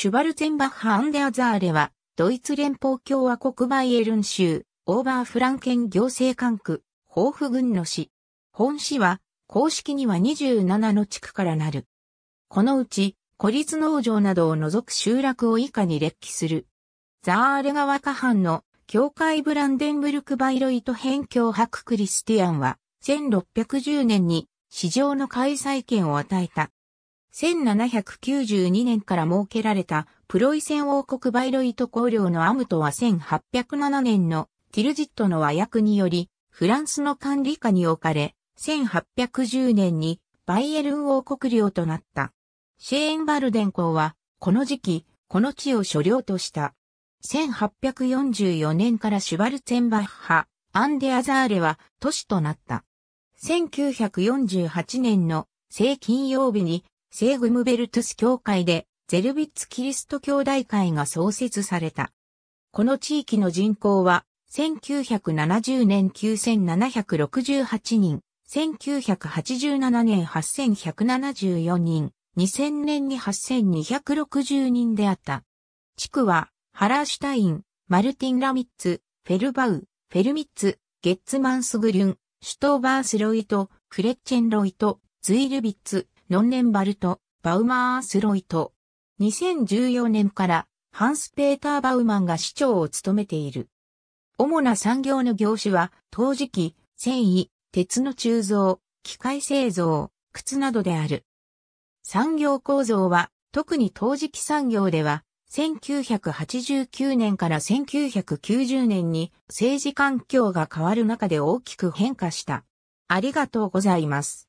シュバルツェンバッハ・アンデアザーレは、ドイツ連邦共和国バイエルン州、オーバーフランケン行政管区、豊富郡の市。本市は、公式には27の地区からなる。このうち、孤立農場などを除く集落を以下に列記する。ザーレ川下藩の教会ブランデンブルクバイロイト辺境博クリスティアンは1610年に市場の開催権を与えた。1792年から設けられたプロイセン王国バイロイト公領のアムトは1807年のティルジットの和訳によりフランスの管理下に置かれ1810年にバイエルン王国領となった。シェーンバルデン公はこの時期この地を所領とした。1844年からシュバルツェンバッハ、アンデアザーレは都市となった。1948年の正金曜日に聖グムベルトス教会で、ゼルビッツキリスト教大会が創設された。この地域の人口は、1970年9768人、1987年8174人、2000年に8260人であった。地区は、ハラーシュタイン、マルティン・ラミッツ、フェルバウ、フェルミッツ、ゲッツマンスグリュン、シュトーバースロイト、クレッチェンロイト、ズイルビッツ、ノンネンバルト、バウマースロイト。2014年からハンス・ペーター・バウマンが市長を務めている。主な産業の業種は、陶磁器、繊維、鉄の鋳造、機械製造、靴などである。産業構造は、特に陶磁器産業では、1989年から1990年に政治環境が変わる中で大きく変化した。ありがとうございます。